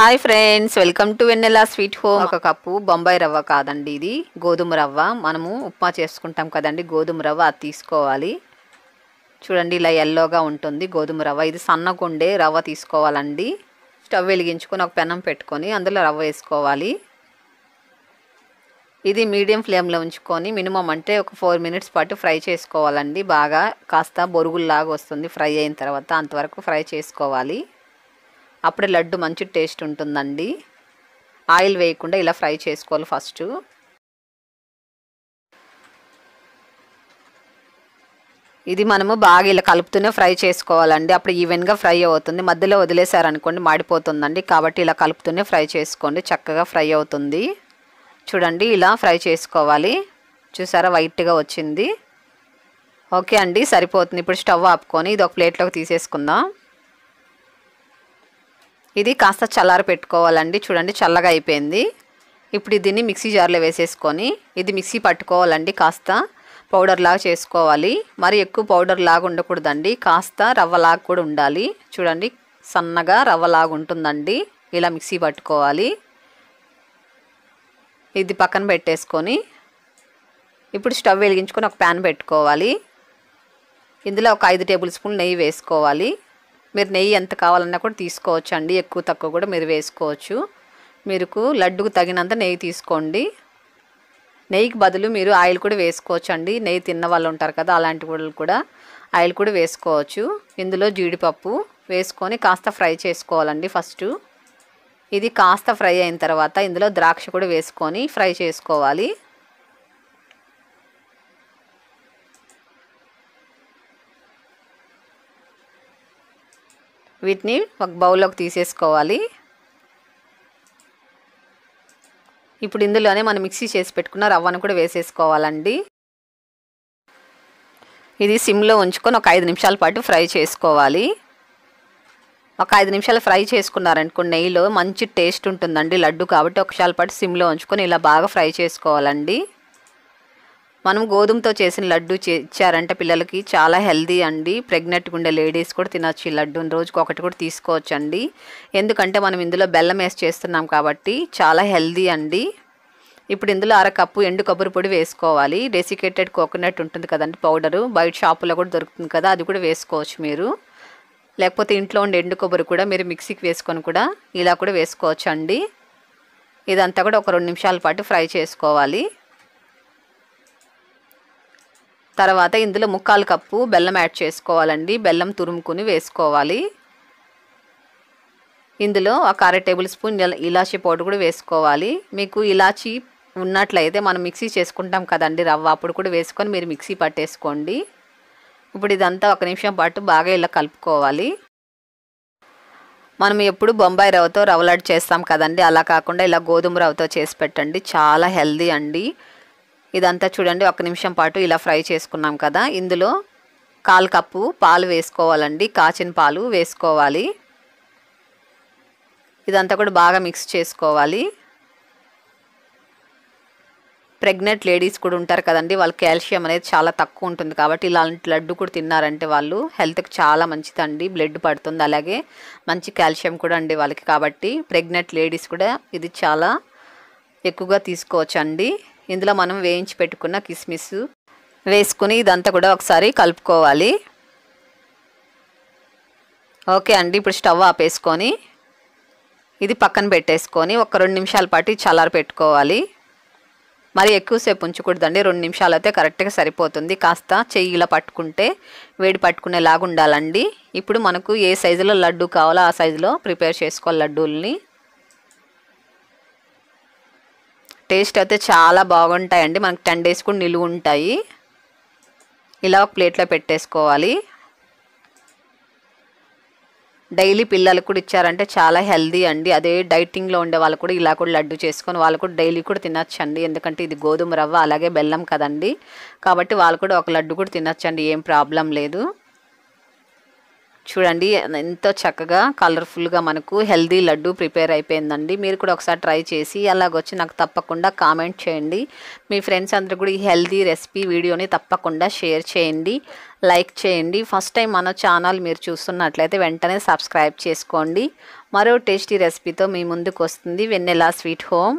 hi friends welcome to Vennela sweet home ఒక కప్పు బొంబాయి రవ్వ కాదండి ఇది గోధుమ రవ్వ మనము ఉప్మా చేసుకుంటాం కదండి గోధుమ రవ్వ అది తీసుకోవాలి చూడండి ఇలా ఎల్లోగా ఉంటుంది గోధుమ రవ్వ ఇది సన్నగుండే రవ్వ తీసుకోవాలండి స్టవ్ వెలిగించుకొని ఒక పెనం పెట్టుకొని అందులో రవ్వ వేసుకోవాలి ఇది మీడియం ఫ్లేమ్లో ఉంచుకొని మినిమం అంటే ఒక ఫోర్ మినిట్స్ పాటు ఫ్రై చేసుకోవాలండి బాగా కాస్త బొరుగుల్లాగా వస్తుంది ఫ్రై అయిన తర్వాత అంతవరకు ఫ్రై చేసుకోవాలి అప్పుడే లడ్డు మంచి టేస్ట్ ఉంటుందండి ఆయిల్ వేయకుండా ఇలా ఫ్రై చేసుకోవాలి ఫస్ట్ ఇది మనము బాగా ఇలా కలుపుతూనే ఫ్రై చేసుకోవాలండి అప్పుడు ఈవెన్గా ఫ్రై అవుతుంది మధ్యలో వదిలేసారనుకోండి మాడిపోతుందండి కాబట్టి ఇలా కలుపుతూనే ఫ్రై చేసుకోండి చక్కగా ఫ్రై అవుతుంది చూడండి ఇలా ఫ్రై చేసుకోవాలి చూసారా వైట్గా వచ్చింది ఓకే అండి సరిపోతుంది ఇప్పుడు స్టవ్ ఆపుకొని ఇది ఒక ప్లేట్లోకి తీసేసుకుందాం ఇది కాస్త చల్లార పెట్టుకోవాలండి చూడండి చల్లగా అయిపోయింది ఇప్పుడు దీన్ని మిక్సీ జార్లో వేసేసుకొని ఇది మిక్సీ పట్టుకోవాలండి కాస్త పౌడర్ లాగా చేసుకోవాలి మరి ఎక్కువ పౌడర్ లాగా ఉండకూడదండి కాస్త రవ్వలాగా కూడా ఉండాలి చూడండి సన్నగా రవ్వలాగా ఉంటుందండి ఇలా మిక్సీ పట్టుకోవాలి ఇది పక్కన పెట్టేసుకొని ఇప్పుడు స్టవ్ వెలిగించుకొని ఒక ప్యాన్ పెట్టుకోవాలి ఇందులో ఒక ఐదు టేబుల్ స్పూన్ నెయ్యి వేసుకోవాలి మీరు నెయ్యి ఎంత కావాలన్నా కూడా తీసుకోవచ్చు అండి ఎక్కువ తక్కువ కూడా మీరు వేసుకోవచ్చు మీరు లడ్డుకు తగినంత నెయ్యి తీసుకోండి నెయ్యికి బదులు మీరు ఆయిల్ కూడా వేసుకోవచ్చు అండి నెయ్యి తిన్న వాళ్ళు ఉంటారు కదా అలాంటి వాళ్ళు కూడా ఆయిల్ కూడా వేసుకోవచ్చు ఇందులో జీడిపప్పు వేసుకొని కాస్త ఫ్రై చేసుకోవాలండి ఫస్ట్ ఇది కాస్త ఫ్రై అయిన తర్వాత ఇందులో ద్రాక్ష కూడా వేసుకొని ఫ్రై చేసుకోవాలి వీటిని ఒక బౌల్లోకి తీసేసుకోవాలి ఇప్పుడు ఇందులోనే మనం మిక్సీ చేసి పెట్టుకున్న రవ్వను కూడా వేసేసుకోవాలండి ఇది సిమ్లో ఉంచుకొని ఒక ఐదు నిమిషాల పాటు ఫ్రై చేసుకోవాలి ఒక ఐదు నిమిషాలు ఫ్రై చేసుకున్నారనుకో నెయ్యిలో మంచి టేస్ట్ ఉంటుందండి లడ్డు కాబట్టి ఒకసారి పాటు సిమ్లో ఉంచుకొని ఇలా బాగా ఫ్రై చేసుకోవాలండి మనం గోధుమతో చేసిన లడ్డు ఇచ్చారంటే పిల్లలకి చాలా హెల్దీ అండి ప్రెగ్నెంట్గా ఉండే లేడీస్ కూడా తినచ్చు ఈ లడ్డూని రోజుకి ఒకటి కూడా తీసుకోవచ్చు అండి ఎందుకంటే మనం ఇందులో బెల్లం వేసి చేస్తున్నాం కాబట్టి చాలా హెల్దీ అండి ఇప్పుడు ఇందులో అర కప్పు ఎండు కొబ్బరి పొడి వేసుకోవాలి డెసికేటెడ్ కోకోనట్ ఉంటుంది కదండి పౌడరు బయట షాపులో కూడా దొరుకుతుంది కదా అది కూడా వేసుకోవచ్చు మీరు లేకపోతే ఇంట్లో ఉండే ఎండు కొబ్బరి కూడా మీరు మిక్సీకి వేసుకొని కూడా ఇలా కూడా వేసుకోవచ్చు అండి ఇదంతా కూడా ఒక రెండు నిమిషాల పాటు ఫ్రై చేసుకోవాలి తర్వాత ఇందులో ముక్కాలు కప్పు బెల్లం యాడ్ చేసుకోవాలండి బెల్లం తురుముకుని వేసుకోవాలి ఇందులో ఒక అర టేబుల్ స్పూన్ ఇలాచీ పౌడర్ కూడా వేసుకోవాలి మీకు ఇలాచీ ఉన్నట్లయితే మనం మిక్సీ చేసుకుంటాం కదండి రవ్వ అప్పుడు కూడా వేసుకొని మీరు మిక్సీ పట్టేసుకోండి ఇప్పుడు ఇదంతా ఒక నిమిషం పాటు బాగా ఇలా కలుపుకోవాలి మనం ఎప్పుడు బొంబాయి రవ్వతో రవ్వలాడ్ చేస్తాం కదండి అలా కాకుండా ఇలా గోధుమ రవ్వతో చేసి పెట్టండి చాలా హెల్దీ అండి ఇదంతా చూడండి ఒక నిమిషం పాటు ఇలా ఫ్రై చేసుకున్నాం కదా ఇందులో కాల్ కప్పు పాలు వేసుకోవాలండి కాచిన పాలు వేసుకోవాలి ఇదంతా కూడా బాగా మిక్స్ చేసుకోవాలి ప్రెగ్నెంట్ లేడీస్ కూడా ఉంటారు కదండి వాళ్ళు కాల్షియం అనేది చాలా తక్కువ ఉంటుంది కాబట్టి ఇలాంటి లడ్డు కూడా తిన్నారంటే వాళ్ళు హెల్త్కి చాలా మంచిదండి బ్లడ్ పడుతుంది అలాగే మంచి కాల్షియం కూడా అండి వాళ్ళకి కాబట్టి ప్రెగ్నెంట్ లేడీస్ కూడా ఇది చాలా ఎక్కువగా తీసుకోవచ్చండి ఇందులో మనం వేయించి పెట్టుకున్న కిస్మిస్ వేసుకుని ఇదంతా కూడా ఒకసారి కలుపుకోవాలి ఓకే అండి ఇప్పుడు స్టవ్ ఆపేసుకొని ఇది పక్కన పెట్టేసుకొని ఒక రెండు నిమిషాల పాటు చల్లారి పెట్టుకోవాలి మరి ఎక్కువసేపు ఉంచకూడదండి రెండు నిమిషాలు అయితే కరెక్ట్గా సరిపోతుంది కాస్త చెయ్యి ఇలా పట్టుకుంటే వేడి పట్టుకునేలాగా ఉండాలండి ఇప్పుడు మనకు ఏ సైజులో లడ్డు కావాలో ఆ సైజులో ప్రిపేర్ చేసుకోవాలి లడ్డూల్ని టేస్ట్ అయితే చాలా బాగుంటాయండి మనకు టెన్ డేస్ కూడా నిలువు ఉంటాయి ఇలా ఒక ప్లేట్లో పెట్టేసుకోవాలి డైలీ పిల్లలకు కూడా ఇచ్చారంటే చాలా హెల్దీ అండి అదే డైటింగ్లో ఉండే వాళ్ళు కూడా ఇలా కూడా లడ్డు చేసుకొని వాళ్ళు కూడా డైలీ కూడా తినచ్చండి ఎందుకంటే ఇది గోధుమ రవ్వ అలాగే బెల్లం కదండి కాబట్టి వాళ్ళు కూడా ఒక లడ్డు కూడా తినచ్చండి ఏం ప్రాబ్లం లేదు చూడండి ఎంతో చక్కగా కలర్ఫుల్గా మనకు హెల్దీ లడ్డు ప్రిపేర్ అయిపోయిందండి మీరు కూడా ఒకసారి ట్రై చేసి అలాగొచ్చి నాకు తప్పకుండా కామెంట్ చేయండి మీ ఫ్రెండ్స్ అందరూ కూడా ఈ హెల్దీ రెసిపీ వీడియోని తప్పకుండా షేర్ చేయండి లైక్ చేయండి ఫస్ట్ టైం మన ఛానల్ మీరు చూస్తున్నట్లయితే వెంటనే సబ్స్క్రైబ్ చేసుకోండి మరో టేస్టీ రెసిపీతో మీ ముందుకు వస్తుంది వెన్నెలా స్వీట్ హోమ్